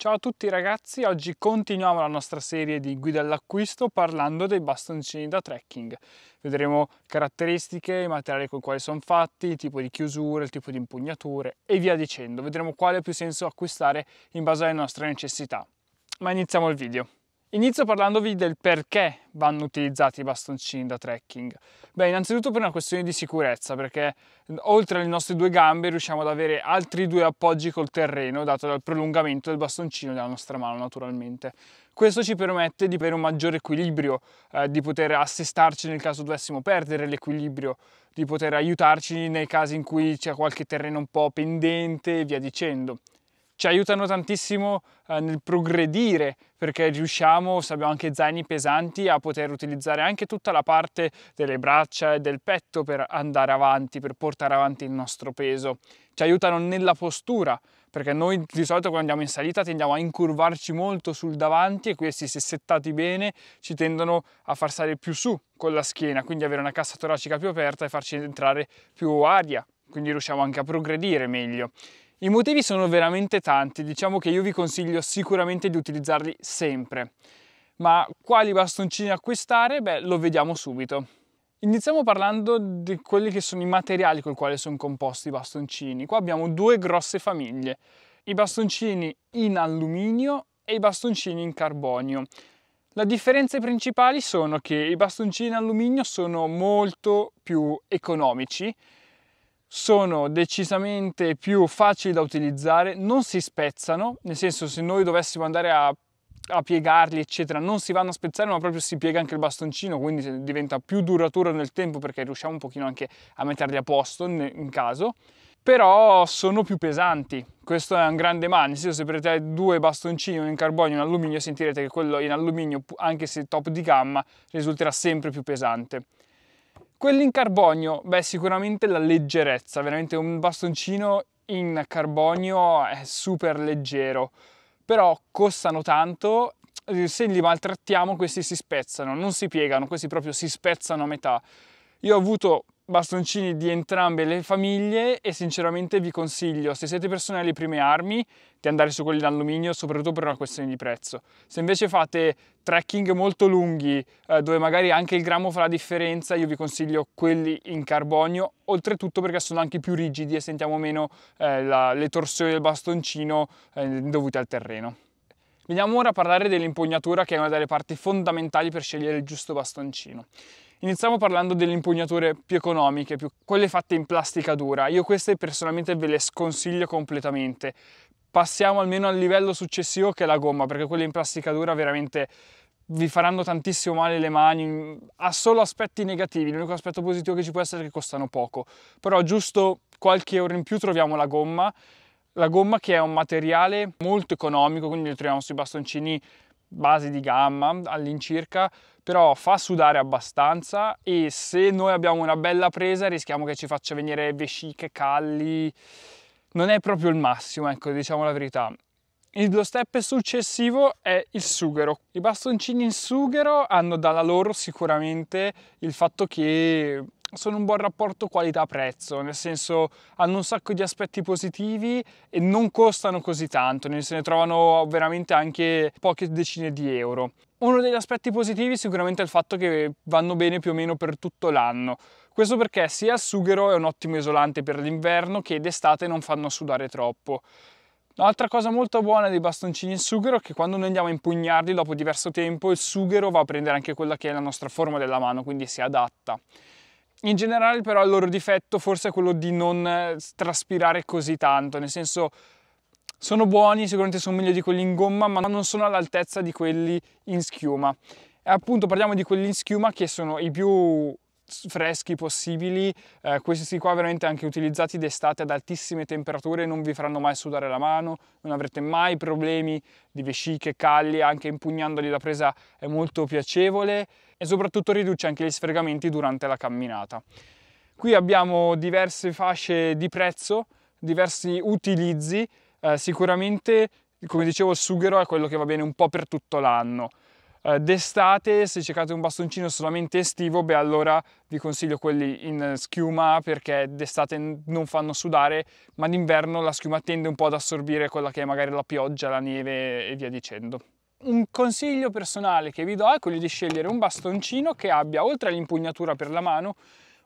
Ciao a tutti ragazzi, oggi continuiamo la nostra serie di guida all'acquisto parlando dei bastoncini da trekking. Vedremo caratteristiche, i materiali con i quali sono fatti, il tipo di chiusure, il tipo di impugnature e via dicendo. Vedremo quale ha più senso acquistare in base alle nostre necessità. Ma iniziamo il video. Inizio parlandovi del perché vanno utilizzati i bastoncini da trekking. Beh, innanzitutto per una questione di sicurezza, perché oltre alle nostre due gambe riusciamo ad avere altri due appoggi col terreno, dato dal prolungamento del bastoncino della nostra mano naturalmente. Questo ci permette di avere un maggiore equilibrio, eh, di poter assestarci nel caso dovessimo perdere l'equilibrio, di poter aiutarci nei casi in cui c'è qualche terreno un po' pendente e via dicendo ci aiutano tantissimo eh, nel progredire perché riusciamo, se abbiamo anche zaini pesanti, a poter utilizzare anche tutta la parte delle braccia e del petto per andare avanti, per portare avanti il nostro peso. Ci aiutano nella postura perché noi di solito quando andiamo in salita tendiamo a incurvarci molto sul davanti e questi se settati bene ci tendono a far stare più su con la schiena, quindi avere una cassa toracica più aperta e farci entrare più aria, quindi riusciamo anche a progredire meglio. I motivi sono veramente tanti, diciamo che io vi consiglio sicuramente di utilizzarli sempre. Ma quali bastoncini acquistare? Beh, lo vediamo subito. Iniziamo parlando di quelli che sono i materiali col quale sono composti i bastoncini. Qua abbiamo due grosse famiglie, i bastoncini in alluminio e i bastoncini in carbonio. Le differenze principali sono che i bastoncini in alluminio sono molto più economici sono decisamente più facili da utilizzare, non si spezzano, nel senso se noi dovessimo andare a, a, piegarli eccetera non si vanno a spezzare ma proprio si piega anche il bastoncino quindi diventa più duratura nel tempo perché riusciamo un pochino anche a metterli a posto in, caso però sono più pesanti. Questo è un grande male, nel senso se prendete due bastoncini, uno in carbonio e uno in alluminio, sentirete che quello in alluminio, anche se top di gamma, risulterà sempre più pesante. Quelli in carbonio, beh sicuramente la leggerezza, veramente un bastoncino in carbonio è super leggero, però costano tanto se li maltrattiamo questi si spezzano, non si piegano, questi proprio si spezzano a metà. Io ho avuto bastoncini di entrambe le famiglie e sinceramente vi consiglio, se siete persone alle prime armi, di andare su quelli d'alluminio, soprattutto per una questione di prezzo. Se invece fate trekking molto lunghi, eh, dove magari anche il grammo fa la differenza, io vi consiglio quelli in carbonio, oltretutto perché sono anche più rigidi e sentiamo meno eh, la, le torsioni del bastoncino eh, dovute al terreno. Veniamo ora a parlare dell'impugnatura che è una delle parti fondamentali per scegliere il giusto bastoncino. Iniziamo parlando delle impugnature più economiche, più quelle fatte in plastica dura. Io queste personalmente ve le sconsiglio completamente. Passiamo almeno al livello successivo che è la gomma, perché quelle in plastica dura veramente vi faranno tantissimo male le mani, ha solo aspetti negativi, l'unico aspetto positivo che ci può essere è che costano poco, però giusto qualche euro in più troviamo la gomma, la gomma che è un materiale molto economico, quindi lo troviamo sui bastoncini base di gamma all'incirca, però fa sudare abbastanza e se noi abbiamo una bella presa rischiamo che ci faccia venire vesciche, calli, non è proprio il massimo, ecco, diciamo la verità. Il, lo step successivo è il sughero. I bastoncini in sughero hanno dalla loro sicuramente il fatto che sono un buon rapporto qualità-prezzo, nel senso hanno un sacco di aspetti positivi e non costano così tanto, se ne trovano veramente anche poche decine di euro. Uno degli aspetti positivi sicuramente è il fatto che vanno bene più o meno per tutto l'anno. Questo perché sia il sughero è un ottimo isolante per l'inverno che d'estate non fanno sudare troppo. Un'altra cosa molto buona dei bastoncini in sughero è che quando noi andiamo a impugnarli dopo diverso tempo il sughero va a prendere anche quella che è la nostra forma della mano, quindi si adatta. In generale però il loro difetto forse è quello di non eh, traspirare così tanto, nel senso sono buoni, sicuramente sono meglio di quelli in gomma, ma non sono all'altezza di quelli in schiuma. E appunto parliamo di quelli in schiuma che sono i più freschi possibili, eh, questi qua veramente anche utilizzati d'estate ad altissime temperature non vi faranno mai sudare la mano, non avrete mai problemi di vesciche, calli, anche impugnandoli la presa è molto piacevole e soprattutto riduce anche gli sfregamenti durante la camminata. Qui abbiamo diverse fasce di prezzo, diversi utilizzi, eh, sicuramente come dicevo il sughero è quello che va bene un po' per tutto l'anno, eh, d'estate, se cercate un bastoncino solamente estivo, beh allora vi consiglio quelli in schiuma perché d'estate non fanno sudare, ma d'inverno la schiuma tende un po' ad assorbire quella che è magari la pioggia, la neve e via dicendo. Un consiglio personale che vi do è quello di scegliere un bastoncino che abbia, oltre all'impugnatura per la mano,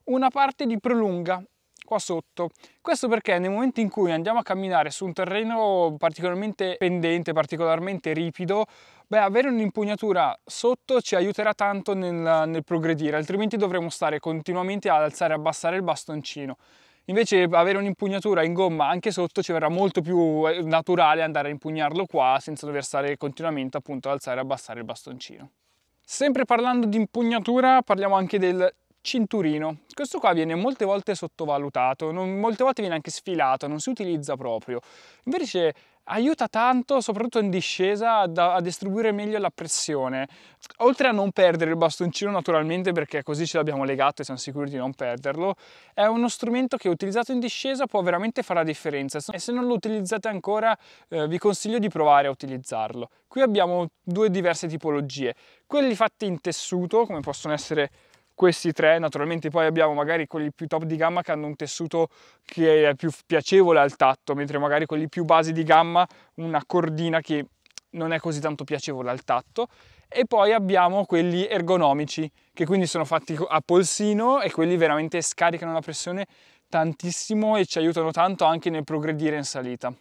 una parte di prolunga qua sotto. Questo perché nel momento in cui andiamo a camminare su un terreno particolarmente pendente, particolarmente ripido, beh, avere un'impugnatura sotto ci aiuterà tanto nel, nel progredire, altrimenti dovremo stare continuamente ad alzare e abbassare il bastoncino. Invece avere un'impugnatura in gomma anche sotto ci verrà molto più eh, naturale andare a impugnarlo qua senza dover stare continuamente appunto ad alzare e abbassare il bastoncino. Sempre parlando di impugnatura parliamo anche del cinturino. Questo qua viene molte volte sottovalutato, non, molte volte viene anche sfilato, non si utilizza proprio. Invece aiuta tanto, soprattutto in discesa, a, distribuire meglio la pressione. Oltre a non perdere il bastoncino naturalmente, perché così ce l'abbiamo legato e siamo sicuri di non perderlo, è uno strumento che utilizzato in discesa può veramente fare la differenza e se non lo utilizzate ancora eh, vi consiglio di provare a utilizzarlo. Qui abbiamo due diverse tipologie, quelli fatti in tessuto, come possono essere questi tre, naturalmente poi abbiamo magari quelli più top di gamma che hanno un tessuto che è più piacevole al tatto, mentre magari quelli più basi di gamma una cordina che non è così tanto piacevole al tatto e poi abbiamo quelli ergonomici che quindi sono fatti a polsino e quelli veramente scaricano la pressione tantissimo e ci aiutano tanto anche nel progredire in salita.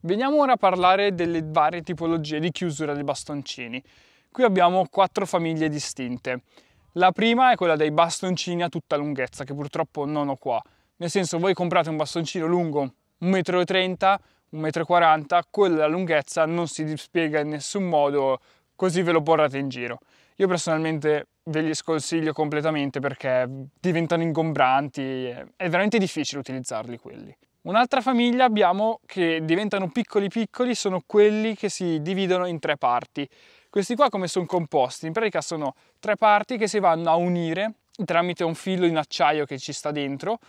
Veniamo ora a parlare delle varie tipologie di chiusura dei bastoncini. Qui abbiamo quattro famiglie distinte la prima è quella dei bastoncini a tutta lunghezza, che purtroppo non ho qua. Nel senso, voi comprate un bastoncino lungo 1,30 m, 1,40 m, quella lunghezza non si dispiega in nessun modo, così ve lo porrate in giro. Io personalmente ve li sconsiglio completamente perché diventano ingombranti, è veramente difficile utilizzarli quelli. Un'altra famiglia abbiamo che diventano piccoli piccoli sono quelli che si dividono in tre parti. Questi qua come sono composti? In pratica sono tre parti che si vanno a unire tramite un filo in acciaio che ci sta dentro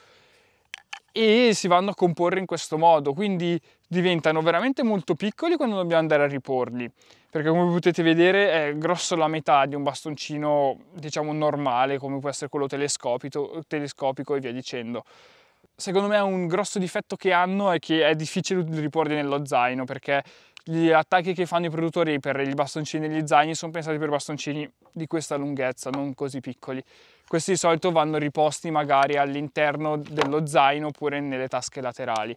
e si vanno a comporre in questo modo, quindi diventano veramente molto piccoli quando dobbiamo andare a riporli, perché come potete vedere è grosso la metà di un bastoncino diciamo normale, come può essere quello telescopico e via dicendo. Secondo me un grosso difetto che hanno è che è difficile riporli nello zaino, perché gli attacchi che fanno i produttori per i bastoncini e gli zaini sono pensati per bastoncini di questa lunghezza, non così piccoli. Questi di solito vanno riposti magari all'interno dello zaino oppure nelle tasche laterali.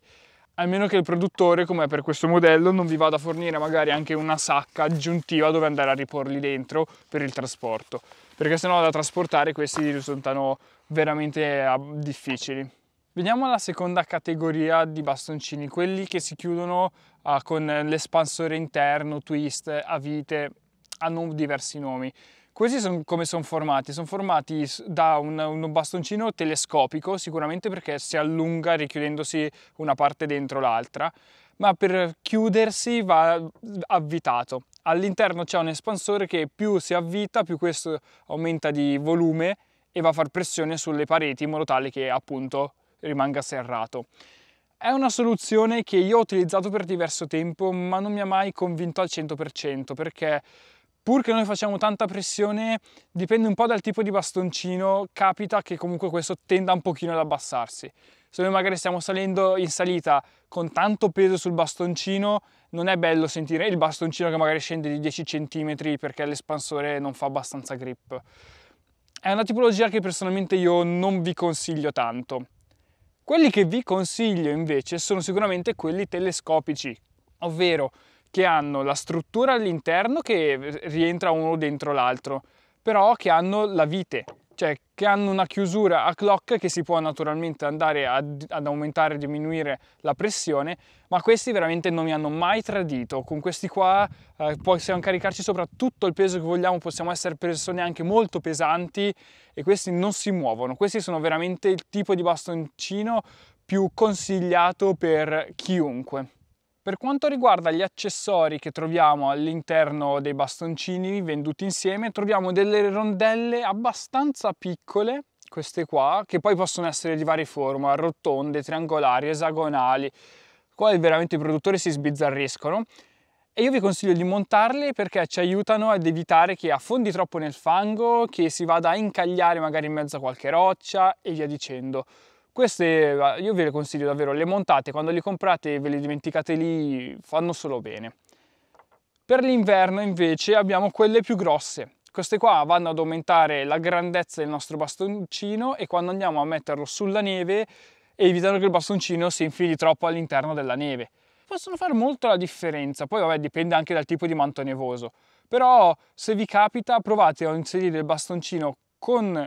Almeno che il produttore, come per questo modello, non vi vada a fornire magari anche una sacca aggiuntiva dove andare a riporli dentro per il trasporto, perché sennò da trasportare questi risultano veramente ah, difficili. Veniamo alla seconda categoria di bastoncini, quelli che si chiudono ah, con l'espansore interno, twist, a vite, hanno diversi nomi. Questi sono come sono formati? Sono formati da un, un, bastoncino telescopico, sicuramente perché si allunga richiudendosi una parte dentro l'altra, ma per chiudersi va avvitato. All'interno c'è un espansore che più si avvita, più questo aumenta di volume e va a far pressione sulle pareti in modo tale che appunto rimanga serrato. È una soluzione che io ho utilizzato per diverso tempo, ma non mi ha mai convinto al 100% perché pur che noi facciamo tanta pressione, dipende un po' dal tipo di bastoncino, capita che comunque questo tenda un pochino ad abbassarsi. Se noi magari stiamo salendo in salita con tanto peso sul bastoncino, non è bello sentire il bastoncino che magari scende di 10 cm perché l'espansore non fa abbastanza grip. È una tipologia che personalmente io non vi consiglio tanto. Quelli che vi consiglio invece sono sicuramente quelli telescopici, ovvero che hanno la struttura all'interno che rientra uno dentro l'altro, però che hanno la vite, cioè che hanno una chiusura a clock che si può naturalmente andare ad, ad aumentare e diminuire la pressione, ma questi veramente non mi hanno mai tradito. Con questi qua eh, possiamo caricarci sopra tutto il peso che vogliamo, possiamo essere persone anche molto pesanti e questi non si muovono. Questi sono veramente il tipo di bastoncino più consigliato per chiunque. Per quanto riguarda gli accessori che troviamo all'interno dei bastoncini venduti insieme, troviamo delle rondelle abbastanza piccole queste qua, che poi possono essere di varie forme, rotonde, triangolari, esagonali, qua veramente i produttori si sbizzarriscono e io vi consiglio di montarle perché ci aiutano ad evitare che affondi troppo nel fango, che si vada a incagliare magari in mezzo a qualche roccia e via dicendo. Queste ah, io ve le consiglio davvero, le montate, quando le comprate ve le dimenticate lì, fanno solo bene. Per l'inverno invece abbiamo quelle più grosse, queste qua vanno ad aumentare la grandezza del nostro bastoncino e quando andiamo a metterlo sulla neve evitano che il bastoncino si infili troppo all'interno della neve. Possono fare molto la differenza, poi vabbè dipende anche dal tipo di manto nevoso, però se vi capita provate a inserire il bastoncino con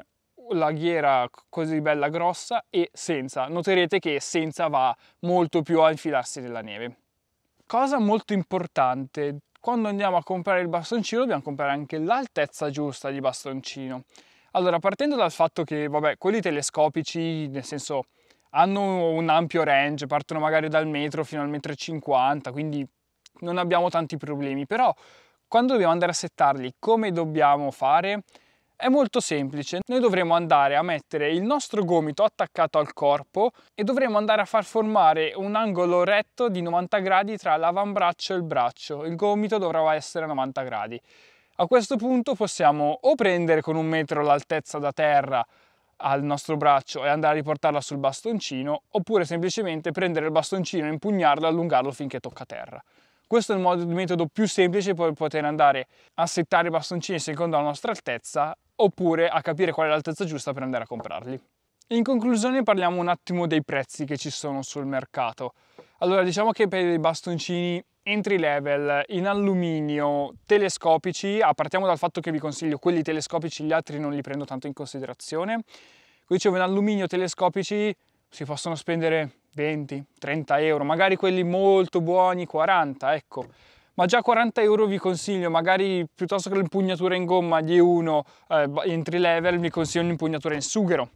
la ghiera così bella grossa e senza. Noterete che senza va molto più a infilarsi nella neve. Cosa molto importante, quando andiamo a comprare il bastoncino dobbiamo comprare anche l'altezza giusta di bastoncino. Allora, partendo dal fatto che, vabbè, quelli telescopici, nel senso, hanno un ampio range, partono magari dal metro fino al metro e 50, quindi non abbiamo tanti problemi, però quando dobbiamo andare a settarli, come dobbiamo fare? È molto semplice, noi dovremo andare a mettere il nostro gomito attaccato al corpo e dovremo andare a far formare un angolo retto di 90 gradi tra l'avambraccio e il braccio, il gomito dovrà essere a 90 gradi. A questo punto possiamo o prendere con un metro l'altezza da terra al nostro braccio e andare a riportarla sul bastoncino, oppure semplicemente prendere il bastoncino, e impugnarlo e allungarlo finché tocca terra. Questo è il metodo più semplice per poter andare a settare i bastoncini secondo la nostra altezza oppure a capire qual è l'altezza giusta per andare a comprarli. In conclusione parliamo un attimo dei prezzi che ci sono sul mercato. Allora diciamo che per i bastoncini entry level in alluminio telescopici, ah, partiamo dal fatto che vi consiglio quelli telescopici, gli altri non li prendo tanto in considerazione. come dicevo in alluminio telescopici si possono spendere 20, 30 euro, magari quelli molto buoni 40, ecco ma già 40 euro vi consiglio, magari piuttosto che l'impugnatura in gomma di uno eh, entry level, vi consiglio un'impugnatura in sughero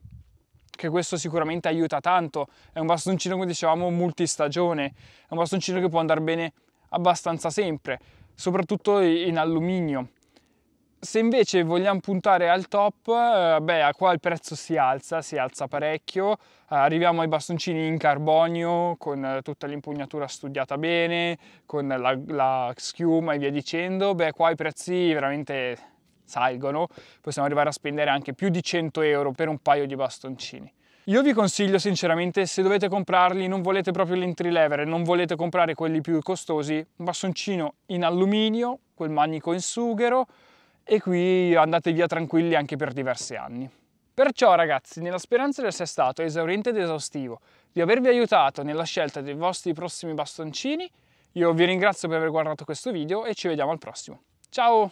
che questo sicuramente aiuta tanto, è un bastoncino come dicevamo multistagione, è un bastoncino che può andare bene abbastanza sempre, soprattutto in alluminio, se invece vogliamo puntare al top, eh, beh, qua il prezzo si alza, si alza parecchio, eh, arriviamo ai bastoncini in carbonio con tutta l'impugnatura studiata bene, con la, la schiuma e via dicendo, beh, qua i prezzi veramente salgono, possiamo arrivare a spendere anche più di 100 euro per un paio di bastoncini. Io vi consiglio sinceramente se dovete comprarli, non volete proprio l'entry lever non volete comprare quelli più costosi, un bastoncino in alluminio, quel manico in sughero, e qui andate via tranquilli anche per diversi anni. Perciò ragazzi, nella speranza di essere stato esauriente ed esaustivo, di avervi aiutato nella scelta dei vostri prossimi bastoncini, io vi ringrazio per aver guardato questo video e ci vediamo al prossimo. Ciao!